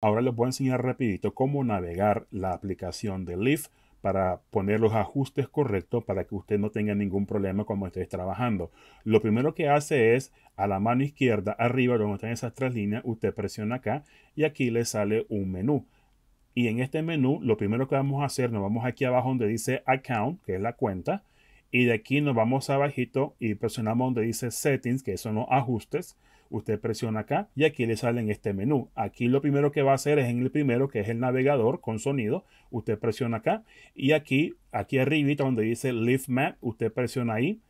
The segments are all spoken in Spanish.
Ahora les voy a enseñar rapidito cómo navegar la aplicación de Leaf para poner los ajustes correctos para que usted no tenga ningún problema cuando estés trabajando. Lo primero que hace es a la mano izquierda arriba donde están esas tres líneas, usted presiona acá y aquí le sale un menú. Y en este menú lo primero que vamos a hacer, nos vamos aquí abajo donde dice account, que es la cuenta, y de aquí nos vamos abajito y presionamos donde dice settings, que son los ajustes usted presiona acá y aquí le sale en este menú. Aquí lo primero que va a hacer es en el primero, que es el navegador con sonido, usted presiona acá y aquí, aquí arribita donde dice Leaf Map, usted presiona ahí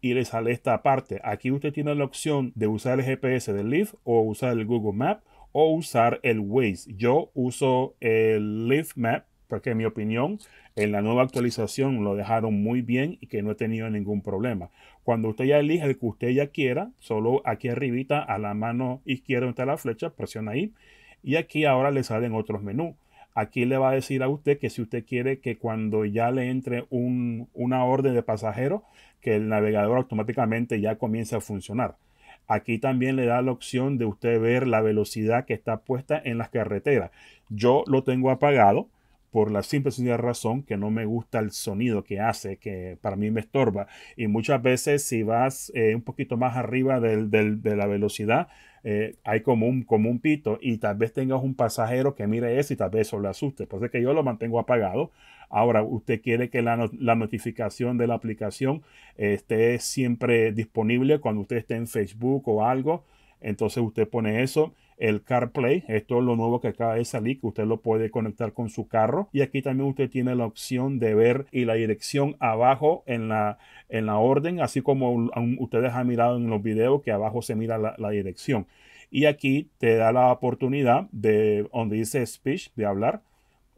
y le sale esta parte. Aquí usted tiene la opción de usar el GPS del Leaf o usar el Google Map o usar el Waze. Yo uso el Leaf Map porque en mi opinión, en la nueva actualización lo dejaron muy bien y que no he tenido ningún problema. Cuando usted ya elige el que usted ya quiera, solo aquí arribita a la mano izquierda donde está la flecha, presiona ahí y aquí ahora le salen otros menús. Aquí le va a decir a usted que si usted quiere que cuando ya le entre un, una orden de pasajero, que el navegador automáticamente ya comience a funcionar. Aquí también le da la opción de usted ver la velocidad que está puesta en las carreteras. Yo lo tengo apagado por la simple sencilla razón que no me gusta el sonido que hace, que para mí me estorba. Y muchas veces si vas eh, un poquito más arriba del, de la velocidad, eh, hay como un, como un pito y tal vez tengas un pasajero que mire eso y tal vez eso le asuste. Por que yo lo mantengo apagado. Ahora, usted quiere que la, notificación de la aplicación eh, esté siempre disponible cuando usted esté en Facebook o algo. Entonces usted pone eso el CarPlay. Esto es lo nuevo que acaba de salir, que usted lo puede conectar con su carro. Y aquí también usted tiene la opción de ver y la dirección abajo en la, en la orden, así como ustedes han mirado en los videos que abajo se mira la, la dirección. Y aquí te da la oportunidad de, donde dice speech, de hablar,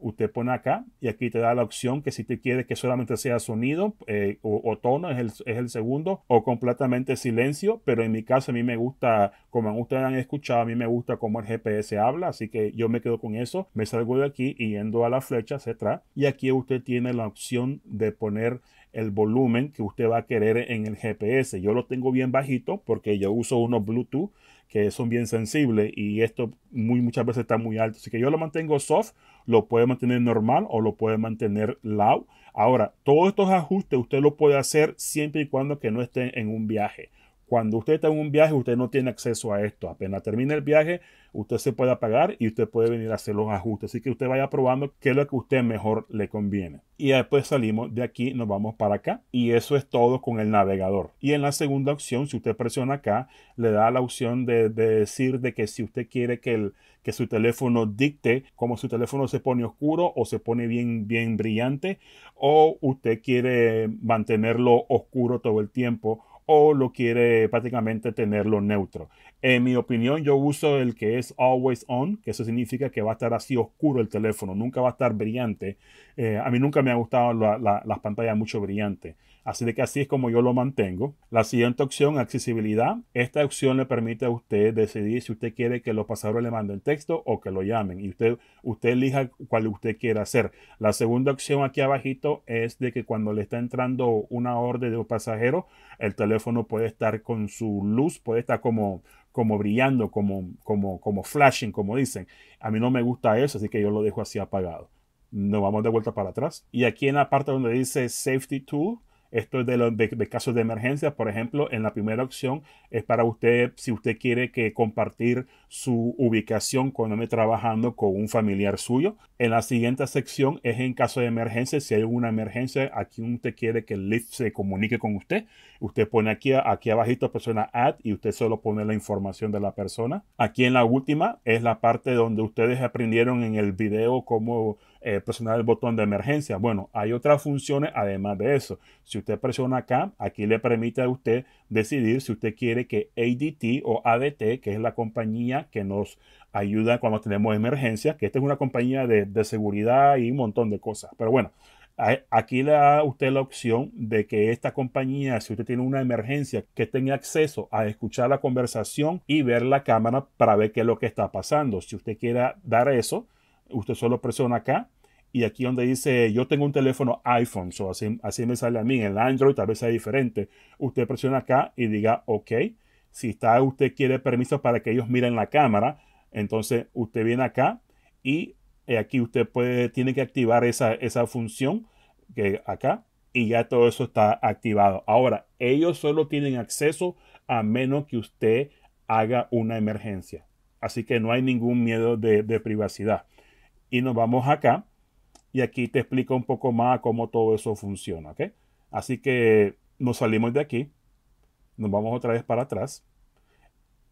usted pone acá y aquí te da la opción que si te quiere que solamente sea sonido eh, o, tono es el, segundo o completamente silencio pero en mi caso a mí me gusta como ustedes han escuchado a mí me gusta cómo el GPS habla así que yo me quedo con eso me salgo de aquí y yendo a la flecha se y aquí usted tiene la opción de poner el volumen que usted va a querer en el GPS yo lo tengo bien bajito porque yo uso uno Bluetooth que son bien sensibles y esto muy, muchas veces está muy alto. Así que yo lo mantengo soft, lo puede mantener normal o lo puede mantener loud. Ahora, todos estos ajustes usted lo puede hacer siempre y cuando que no esté en un viaje. Cuando usted está en un viaje, usted no tiene acceso a esto. Apenas termina el viaje, usted se puede apagar y usted puede venir a hacer los ajustes. Así que usted vaya probando qué es lo que a usted mejor le conviene. Y después salimos de aquí, nos vamos para acá. Y eso es todo con el navegador. Y en la segunda opción, si usted presiona acá, le da la opción de, decir de que si usted quiere que, el, que su teléfono dicte cómo su teléfono se pone oscuro o se pone bien, bien brillante, o usted quiere mantenerlo oscuro todo el tiempo o lo quiere prácticamente tenerlo neutro. En mi opinión, yo uso el que es always on, que eso significa que va a estar así oscuro el teléfono, nunca va a estar brillante. Eh, a mí nunca me han gustado la, las pantallas mucho brillantes. Así de que así es como yo lo mantengo. La siguiente opción, accesibilidad. Esta opción le permite a usted decidir si usted quiere que los pasajeros le manden texto o que lo llamen. Y usted, usted elija cuál usted quiera hacer. La segunda opción aquí abajito es de que cuando le está entrando una orden de un pasajero, el teléfono puede estar con su luz, puede estar como como brillando, como, como, como flashing, como dicen. A mí no me gusta eso, así que yo lo dejo así apagado nos vamos de vuelta para atrás. Y aquí en la parte donde dice Safety Tool, esto es de, los casos de emergencia. Por ejemplo, en la primera opción es para usted, si usted quiere que compartir su ubicación cuando me trabajando con un familiar suyo. En la siguiente sección es en caso de emergencia. Si hay una emergencia, aquí usted quiere que el lift se comunique con usted. Usted pone aquí, aquí abajito persona add y usted solo pone la información de la persona. Aquí en la última es la parte donde ustedes aprendieron en el video cómo eh, presionar el botón de emergencia. Bueno, hay otras funciones además de eso usted presiona acá, aquí le permite a usted decidir si usted quiere que ADT o ADT, que es la compañía que nos ayuda cuando tenemos emergencias, que esta es una compañía de, seguridad y un montón de cosas. Pero bueno, Aquí le da usted la opción de que esta compañía, si usted tiene una emergencia, que tenga acceso a escuchar la conversación y ver la cámara para ver qué es lo que está pasando. Si usted quiera dar eso, usted solo presiona acá y aquí donde dice, yo tengo un teléfono iPhone, o así, así me sale a mí, en el Android tal vez sea diferente. Usted presiona acá y diga, ok, si está, usted quiere permiso para que ellos miren la cámara, entonces usted viene acá y eh, aquí usted puede, tiene que activar esa, esa función que acá y ya todo eso está activado. Ahora, ellos solo tienen acceso a menos que usted haga una emergencia. Así que no hay ningún miedo de, de privacidad. Y nos vamos acá y aquí te explico un poco más cómo todo eso funciona, Así que nos salimos de aquí, nos vamos otra vez para atrás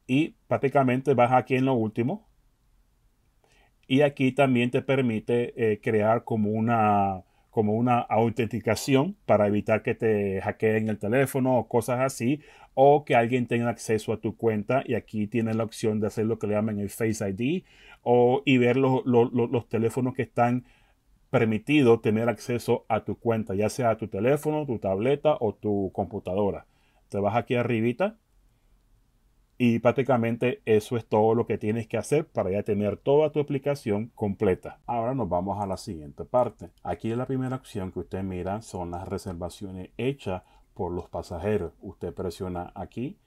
y prácticamente vas aquí en lo último y aquí también te permite eh, crear como una como una autenticación para evitar que te hackeen el teléfono o cosas así, o que alguien tenga acceso a tu cuenta y aquí tienes la opción de hacer lo que le llaman el Face ID o, y ver los teléfonos que están permitido tener acceso a tu cuenta, ya sea tu teléfono, tu tableta o tu computadora. Te vas aquí arribita y prácticamente eso es todo lo que tienes que hacer para ya tener toda tu aplicación completa. Ahora nos vamos a la siguiente parte. Aquí la primera opción que usted mira son las reservaciones hechas por los pasajeros. Usted presiona aquí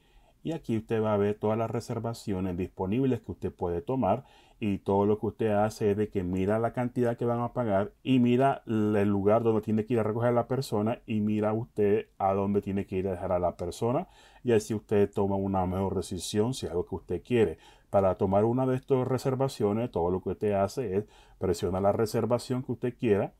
y aquí usted va a ver todas las reservaciones disponibles que usted puede tomar y todo lo que usted hace es de que mira la cantidad que van a pagar y mira el lugar donde tiene que ir a recoger a la persona y mira usted a dónde tiene que ir a dejar a la persona y así usted toma una mejor decisión si es algo que usted quiere. Para tomar una de estas reservaciones, todo lo que usted hace es presionar la reservación que usted quiera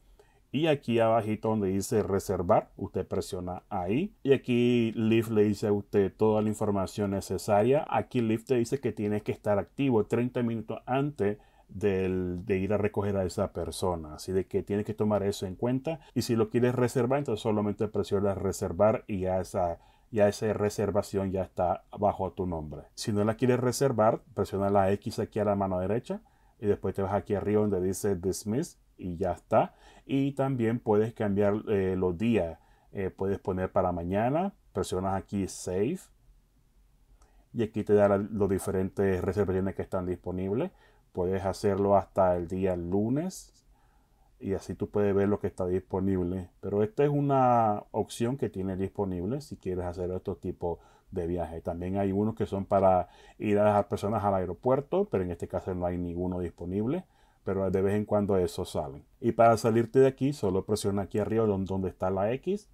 y aquí abajito donde dice reservar, usted presiona ahí. Y aquí Leaf le dice a usted toda la información necesaria. Aquí Leaf te dice que tienes que estar activo 30 minutos antes del, de ir a recoger a esa persona. Así de que tienes que tomar eso en cuenta. Y si lo quieres reservar, entonces solamente presiona reservar y ya esa ya esa reservación ya está bajo tu nombre. Si no la quieres reservar, presiona la X aquí a la mano derecha y después te vas aquí arriba donde dice dismiss y ya está y también puedes cambiar eh, los días. Eh, puedes poner para mañana, presionas aquí Save y aquí te dará los diferentes reservaciones que están disponibles. Puedes hacerlo hasta el día lunes y así tú puedes ver lo que está disponible. Pero esta es una opción que tiene disponible si quieres hacer otro tipo de viaje. También hay unos que son para ir a dejar personas al aeropuerto, pero en este caso no hay ninguno disponible pero de vez en cuando eso salen. Y para salirte de aquí, solo presiona aquí arriba donde está la X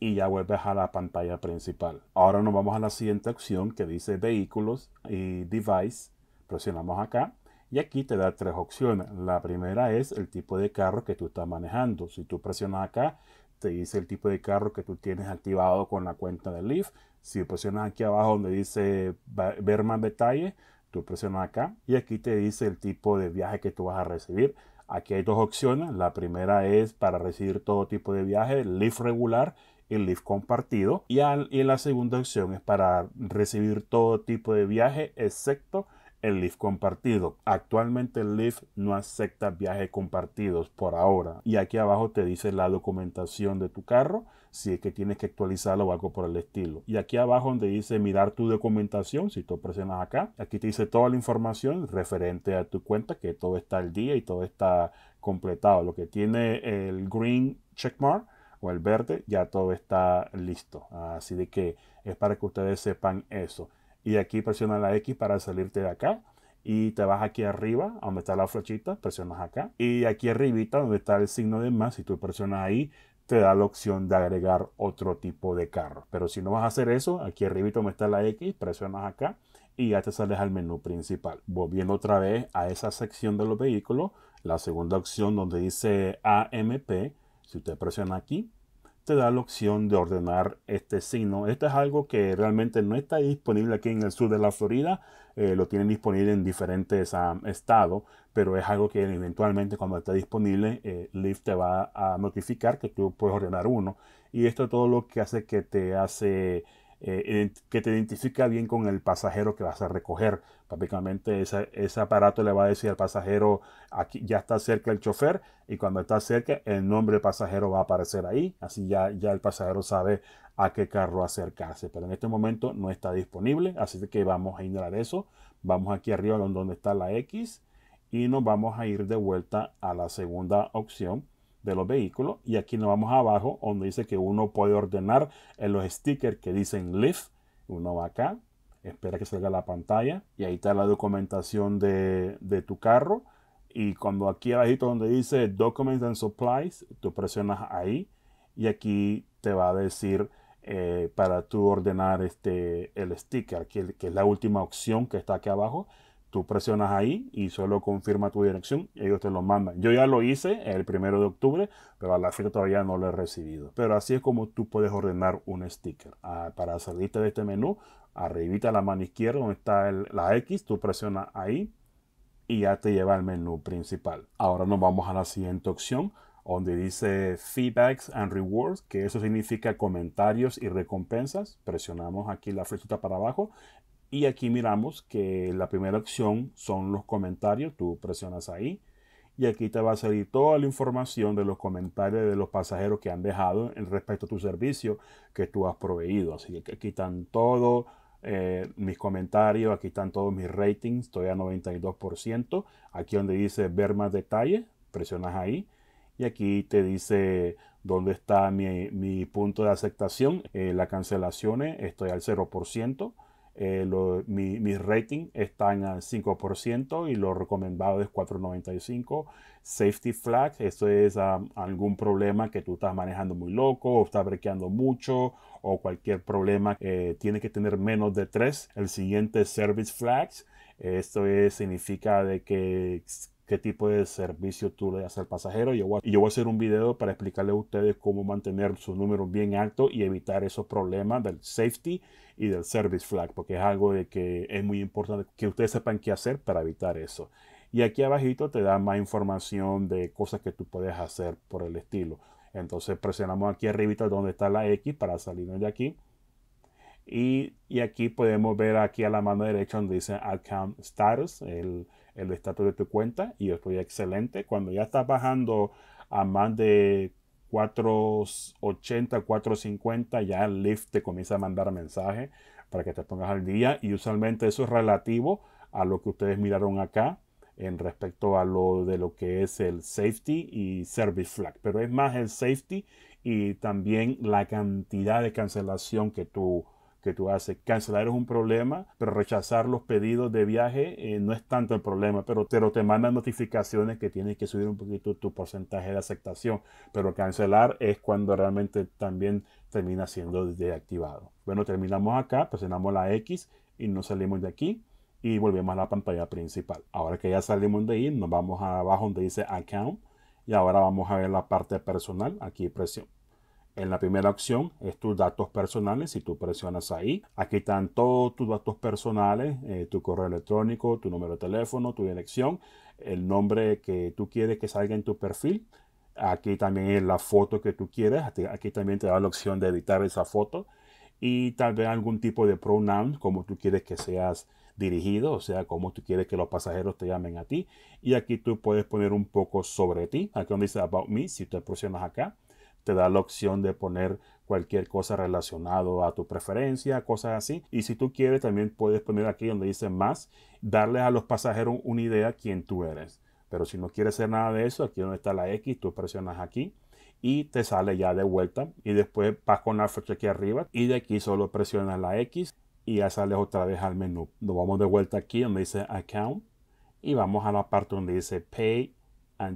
y ya vuelves a la pantalla principal. Ahora nos vamos a la siguiente opción que dice vehículos y device. Presionamos acá y aquí te da tres opciones. La primera es el tipo de carro que tú estás manejando. Si tú presionas acá, te dice el tipo de carro que tú tienes activado con la cuenta de Leaf. Si presionas aquí abajo donde dice ver más detalles, Tú presionas acá y aquí te dice el tipo de viaje que tú vas a recibir. Aquí hay dos opciones. La primera es para recibir todo tipo de viaje, lift regular y lift compartido. Y, y la segunda opción es para recibir todo tipo de viaje excepto el lift compartido. Actualmente el Leaf no acepta viajes compartidos por ahora. Y aquí abajo te dice la documentación de tu carro, si es que tienes que actualizarlo o algo por el estilo. Y aquí abajo donde dice mirar tu documentación, si tú presionas acá, aquí te dice toda la información referente a tu cuenta, que todo está al día y todo está completado. Lo que tiene el green checkmark o el verde, ya todo está listo. Así de que es para que ustedes sepan eso y aquí presiona la X para salirte de acá y te vas aquí arriba, donde está la flechita, presionas acá. Y aquí arribita, donde está el signo de más, si tú presionas ahí, te da la opción de agregar otro tipo de carro. Pero si no vas a hacer eso, aquí arribita donde está la X, presionas acá y ya te sales al menú principal. Volviendo otra vez a esa sección de los vehículos, la segunda opción donde dice AMP, si usted presiona aquí, te da la opción de ordenar este signo. Esto es algo que realmente no está disponible aquí en el sur de la Florida. Eh, lo tienen disponible en diferentes estados, pero es algo que eventualmente cuando esté disponible, eh, Leaf te va a notificar que tú puedes ordenar uno. Y esto es todo lo que hace que te hace eh, que te identifica bien con el pasajero que vas a recoger. Prácticamente ese, aparato le va a decir al pasajero, aquí ya está cerca el chofer y cuando está cerca el nombre del pasajero va a aparecer ahí. Así ya, ya el pasajero sabe a qué carro acercarse. Pero en este momento no está disponible, así que vamos a ignorar eso. Vamos aquí arriba donde está la X y nos vamos a ir de vuelta a la segunda opción de los vehículos. Y aquí nos vamos abajo donde dice que uno puede ordenar en los stickers que dicen Lift. Uno va acá, espera que salga la pantalla y ahí está la documentación de, tu carro. Y cuando aquí abajito donde dice Documents and Supplies, tú presionas ahí y aquí te va a decir eh, para tú ordenar este, el sticker, que, que es la última opción que está aquí abajo. Tú presionas ahí y solo confirma tu dirección y ellos te lo mandan. Yo ya lo hice el primero de octubre, pero a la fiesta todavía no lo he recibido. Pero así es como tú puedes ordenar un sticker. Ah, para salirte de este menú, arriba a la mano izquierda donde está la X, tú presionas ahí y ya te lleva al menú principal. Ahora nos vamos a la siguiente opción donde dice feedbacks and rewards, que eso significa comentarios y recompensas. Presionamos aquí la flechita para abajo y aquí miramos que la primera opción son los comentarios, tú presionas ahí y aquí te va a salir toda la información de los comentarios de los pasajeros que han dejado en respecto a tu servicio que tú has proveído. Así que aquí están todos eh, mis comentarios, aquí están todos mis ratings, estoy a 92%. Aquí donde dice ver más detalles, presionas ahí y aquí te dice dónde está mi, punto de aceptación. Eh, las cancelaciones, estoy al 0%. Eh, mi, mi, rating está en 5% y lo recomendado es 4.95. Safety flag, esto es algún problema que tú estás manejando muy loco o estás brequeando mucho o cualquier problema eh, tiene que tener menos de 3. El siguiente service flags, esto es, significa de que qué tipo de servicio tú le das al pasajero. Yo voy yo voy a hacer un video para explicarle a ustedes cómo mantener su número bien alto y evitar esos problemas del safety y del service flag, porque es algo de que es muy importante que ustedes sepan qué hacer para evitar eso. Y aquí abajito te da más información de cosas que tú puedes hacer por el estilo. Entonces presionamos aquí arribita donde está la X para salirnos de aquí. Y, y aquí podemos ver aquí a la mano derecha donde dice Account Status, el, el estatus de tu cuenta y estoy excelente. Cuando ya estás bajando a más de 480, 450, ya el lift te comienza a mandar mensajes para que te pongas al día y usualmente eso es relativo a lo que ustedes miraron acá en respecto a lo de lo que es el safety y service flag, pero es más el safety y también la cantidad de cancelación que tú que tú haces. Cancelar es un problema, pero rechazar los pedidos de viaje eh, no es tanto el problema, pero, pero te mandan notificaciones que tienes que subir un poquito tu porcentaje de aceptación. Pero cancelar es cuando realmente también termina siendo desactivado. Bueno, terminamos acá, presionamos la X y nos salimos de aquí y volvemos a la pantalla principal. Ahora que ya salimos de ahí, nos vamos abajo donde dice Account y ahora vamos a ver la parte personal. Aquí presión en la primera opción es tus datos personales. Si tú presionas ahí, aquí están todos tus datos personales, eh, tu correo electrónico, tu número de teléfono, tu dirección, el nombre que tú quieres que salga en tu perfil. Aquí también es la foto que tú quieres. Aquí también te da la opción de editar esa foto. Y tal vez algún tipo de pronoun, como tú quieres que seas dirigido, o sea, como tú quieres que los pasajeros te llamen a ti. Y aquí tú puedes poner un poco sobre ti. Aquí donde dice About Me, si tú presionas acá te da la opción de poner cualquier cosa relacionado a tu preferencia, cosas así. Y si tú quieres, también puedes poner aquí donde dice más, darles a los pasajeros una idea quién tú eres. Pero si no quieres hacer nada de eso, aquí donde está la X, tú presionas aquí y te sale ya de vuelta. Y después vas con la fecha aquí arriba y de aquí solo presionas la X y ya sales otra vez al menú. Nos vamos de vuelta aquí donde dice Account y vamos a la parte donde dice Pay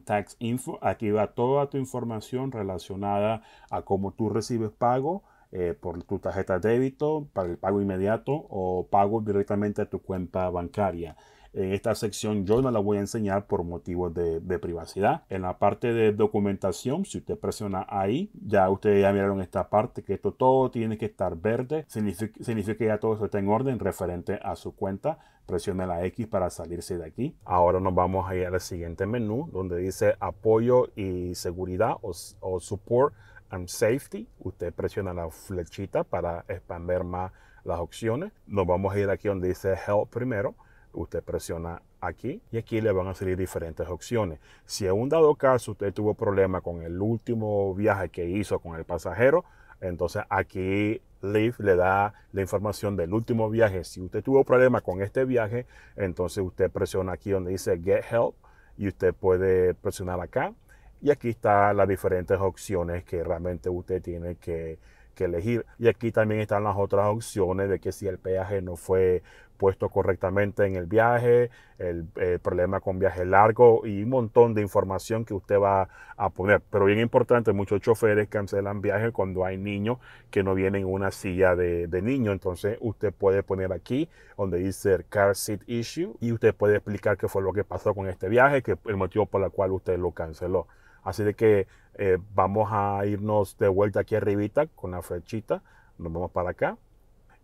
Tax Info. Aquí va toda tu información relacionada a cómo tú recibes pago eh, por tu tarjeta de débito, para el pago inmediato o pago directamente a tu cuenta bancaria. En esta sección yo no la voy a enseñar por motivos de, privacidad. En la parte de documentación, si usted presiona ahí, ya ustedes ya miraron esta parte, que esto todo tiene que estar verde. Significa, que ya todo está en orden referente a su cuenta. Presiona la X para salirse de aquí. Ahora nos vamos a ir al siguiente menú donde dice apoyo y seguridad o support and safety. Usted presiona la flechita para expandir más las opciones. Nos vamos a ir aquí donde dice help primero usted presiona aquí y aquí le van a salir diferentes opciones. Si en un dado caso usted tuvo problema con el último viaje que hizo con el pasajero, entonces aquí Leaf le da la información del último viaje. Si usted tuvo problema con este viaje, entonces usted presiona aquí donde dice Get Help y usted puede presionar acá. Y aquí están las diferentes opciones que realmente usted tiene que que elegir. Y aquí también están las otras opciones de que si el peaje no fue puesto correctamente en el viaje, el, eh, problema con viaje largo y un montón de información que usted va a poner. Pero bien importante, muchos choferes cancelan viajes cuando hay niños que no vienen en una silla de, de niño. Entonces usted puede poner aquí donde dice car seat issue y usted puede explicar qué fue lo que pasó con este viaje, que el motivo por el cual usted lo canceló. Así de que eh, vamos a irnos de vuelta aquí arribita con la flechita. Nos vamos para acá.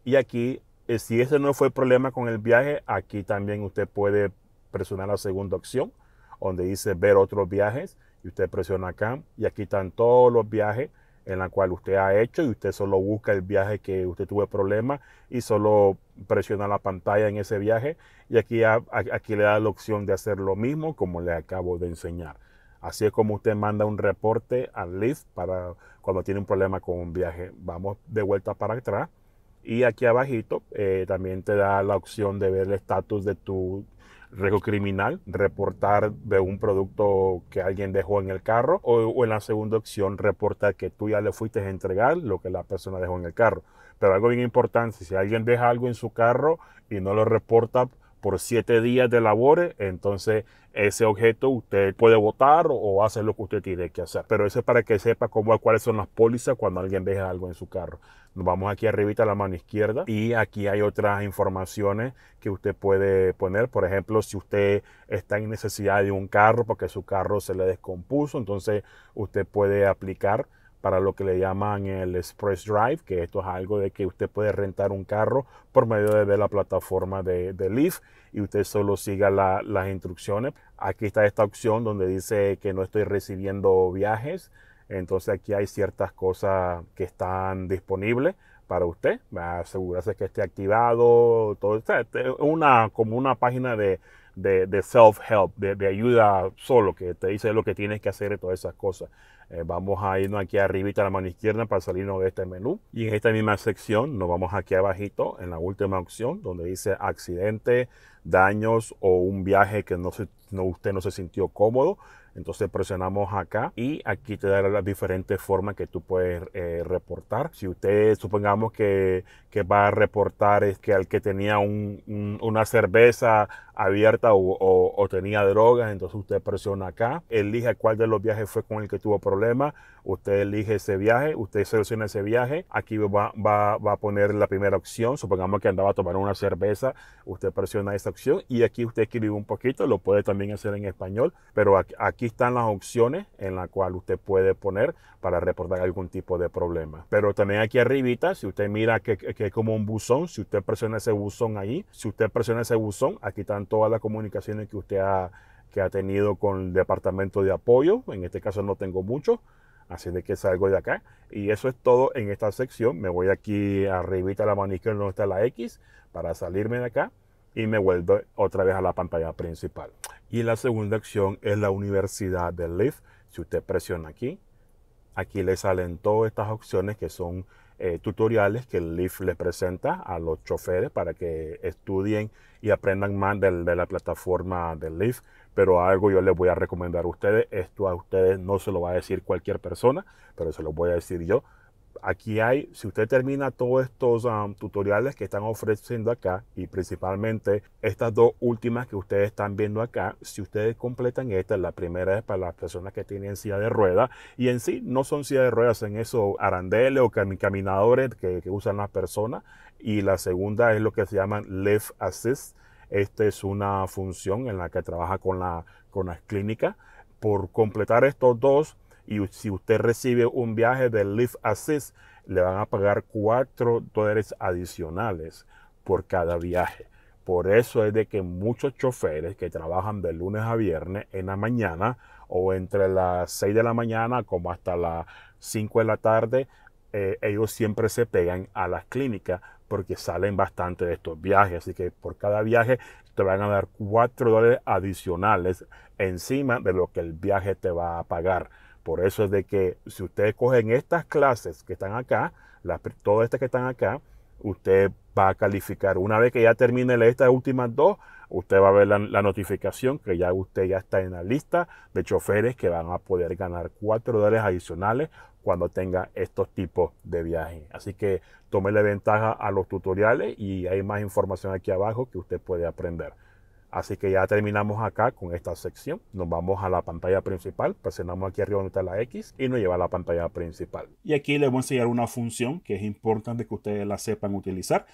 Y aquí, eh, si ese no fue problema con el viaje, aquí también usted puede presionar la segunda opción, donde dice ver otros viajes. Y usted presiona acá. Y aquí están todos los viajes en la cual usted ha hecho y usted solo busca el viaje que usted tuvo problema y solo presiona la pantalla en ese viaje y aquí, aquí le da la opción de hacer lo mismo como le acabo de enseñar. Así es como usted manda un reporte al Lyft para cuando tiene un problema con un viaje. Vamos de vuelta para atrás. Y aquí abajito eh, también te da la opción de ver el estatus de tu riesgo criminal, reportar de un producto que alguien dejó en el carro o, en la segunda opción reportar que tú ya le fuiste a entregar lo que la persona dejó en el carro. Pero algo bien importante, si alguien deja algo en su carro y no lo reporta, por siete días de labores, entonces ese objeto usted puede votar o hacer lo que usted tiene que hacer. Pero eso es para que sepa cómo, cuáles son las pólizas cuando alguien deja algo en su carro. Nos vamos aquí arribita a la mano izquierda y aquí hay otras informaciones que usted puede poner. Por ejemplo, si usted está en necesidad de un carro porque su carro se le descompuso, entonces usted puede aplicar para lo que le llaman el Express Drive, que esto es algo de que usted puede rentar un carro por medio de la plataforma de, de Leaf y usted solo siga las instrucciones. Aquí está esta opción donde dice que no estoy recibiendo viajes, entonces aquí hay ciertas cosas que están disponibles para usted. Va a asegurarse que esté activado. Todo, está una, como una página de, de, self-help, de, ayuda solo, que te dice lo que tienes que hacer y todas esas cosas. Eh, vamos a irnos aquí arribita a la mano izquierda para salirnos de este menú. Y en esta misma sección nos vamos aquí abajito, en la última opción, donde dice accidente, daños o un viaje que no, se, no usted no se sintió cómodo. Entonces presionamos acá y aquí te dará las diferentes formas que tú puedes eh, reportar. Si usted supongamos que, que, va a reportar es que al que tenía una cerveza abierta o, tenía drogas, entonces usted presiona acá, elige cuál de los viajes fue con el que tuvo problemas, usted elige ese viaje, usted selecciona ese viaje, aquí va, va, va a poner la primera opción, supongamos que andaba a tomar una cerveza, usted presiona esta opción y aquí usted escribe un poquito, lo puede también hacer en español, pero aquí están las opciones en la cual usted puede poner para reportar algún tipo de problema. Pero también aquí arribita, si usted mira que, es como un buzón, si usted presiona ese buzón ahí, si usted presiona ese buzón, aquí están todas las comunicaciones que usted ha, que ha tenido con el departamento de apoyo. En este caso no tengo mucho. Así de que salgo de acá. Y eso es todo en esta sección. Me voy aquí arribita a la maniquí donde está la X para salirme de acá y me vuelvo otra vez a la pantalla principal. Y la segunda acción es la Universidad del Leaf. Si usted presiona aquí, aquí le salen todas estas opciones que son eh, tutoriales que el Leaf le presenta a los choferes para que estudien y aprendan más de, de la plataforma del Leaf. Pero algo yo les voy a recomendar a ustedes, esto a ustedes no se lo va a decir cualquier persona, pero se lo voy a decir yo aquí hay, si usted termina todos estos um, tutoriales que están ofreciendo acá y principalmente estas dos últimas que ustedes están viendo acá, si ustedes completan esta, la primera es para las personas que tienen silla de ruedas y en sí no son silla de ruedas, en esos arandeles o caminadores que, usan las personas y la segunda es lo que se llama Left assist. Esta es una función en la que trabaja con las clínicas. Por completar estos dos, y si usted recibe un viaje de Lift Assist, le van a pagar 4 dólares adicionales por cada viaje. Por eso es de que muchos choferes que trabajan de lunes a viernes en la mañana o entre las 6 de la mañana como hasta las 5 de la tarde, eh, ellos siempre se pegan a las clínicas porque salen bastante de estos viajes. Así que por cada viaje te van a dar 4 dólares adicionales encima de lo que el viaje te va a pagar. Por eso es de que si ustedes cogen estas clases que están acá, todas estas que están acá, usted va a calificar. Una vez que ya termine estas últimas dos, usted va a ver la, notificación que ya usted ya está en la lista de choferes que van a poder ganar 4 dólares adicionales cuando tenga estos tipos de viajes. Así que tome la ventaja a los tutoriales y hay más información aquí abajo que usted puede aprender. Así que ya terminamos acá con esta sección. Nos vamos a la pantalla principal. Presionamos aquí arriba donde está la X y nos lleva a la pantalla principal. Y aquí les voy a enseñar una función que es importante que ustedes la sepan utilizar.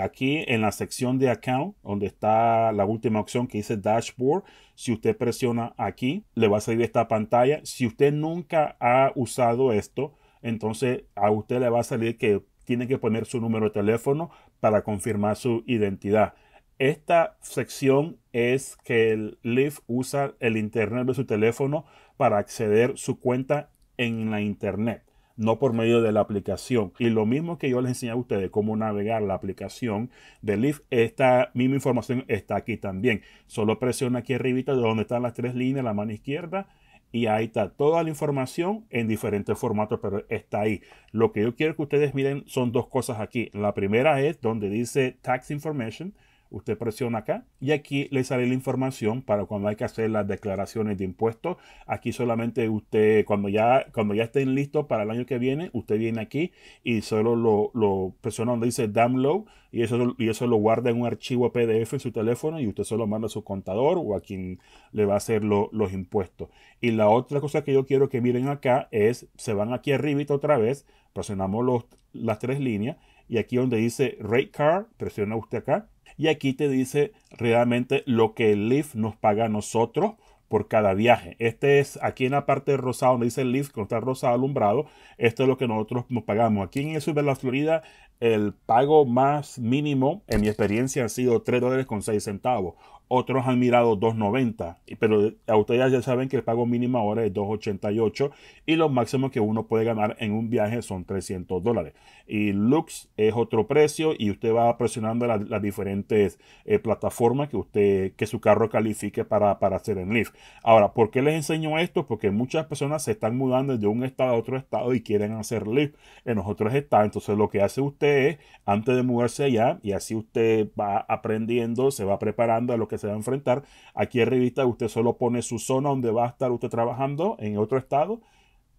Aquí en la sección de account, donde está la última opción que dice dashboard, si usted presiona aquí, le va a salir esta pantalla. Si usted nunca ha usado esto, entonces a usted le va a salir que tiene que poner su número de teléfono para confirmar su identidad. Esta sección es que el Leaf usa el Internet de su teléfono para acceder su cuenta en la Internet, no por medio de la aplicación. Y lo mismo que yo les enseñé a ustedes cómo navegar la aplicación de Leaf, esta misma información está aquí también. Solo presiona aquí arribita donde están las tres líneas, la mano izquierda, y ahí está toda la información en diferentes formatos, pero está ahí. Lo que yo quiero que ustedes miren son dos cosas aquí. La primera es donde dice Tax Information Usted presiona acá y aquí le sale la información para cuando hay que hacer las declaraciones de impuestos. Aquí solamente usted, cuando ya, cuando ya estén listos para el año que viene, usted viene aquí y solo lo, presiona donde dice download y eso, y eso lo guarda en un archivo PDF en su teléfono y usted solo manda a su contador o a quien le va a hacer los impuestos. Y la otra cosa que yo quiero que miren acá es, se van aquí arriba otra vez, presionamos los, las tres líneas y aquí donde dice Rate Card, presiona usted acá y aquí te dice realmente lo que el Lyft nos paga a nosotros por cada viaje. Este es aquí en la parte rosada donde dice Lyft, con está rosado alumbrado, esto es lo que nosotros nos pagamos. Aquí en el sur la Florida el pago más mínimo, en mi experiencia, ha sido 3 dólares con 6 centavos. Otros han mirado 2.90, pero a ustedes ya saben que el pago mínimo ahora es 2.88 y lo máximo que uno puede ganar en un viaje son 300 dólares. Y Lux es otro precio y usted va presionando las, diferentes eh, plataformas que usted que su carro califique para, para hacer en Lyft. Ahora, ¿por qué les enseño esto? Porque muchas personas se están mudando de un estado a otro estado y quieren hacer Lyft en los otros estados. Entonces, lo que hace usted antes de mudarse allá y así usted va aprendiendo, se va preparando a lo que se va a enfrentar. Aquí revista usted solo pone su zona donde va a estar usted trabajando en otro estado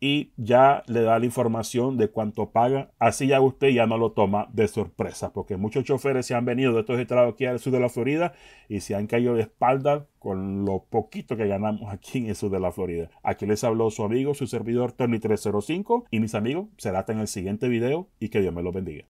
y ya le da la información de cuánto paga. Así ya usted ya no lo toma de sorpresa, porque muchos choferes se han venido de estos estados aquí al sur de la Florida y se han caído de espalda con lo poquito que ganamos aquí en el sur de la Florida. Aquí les habló su amigo, su servidor Tony305 y mis amigos, será hasta en el siguiente video y que Dios me los bendiga.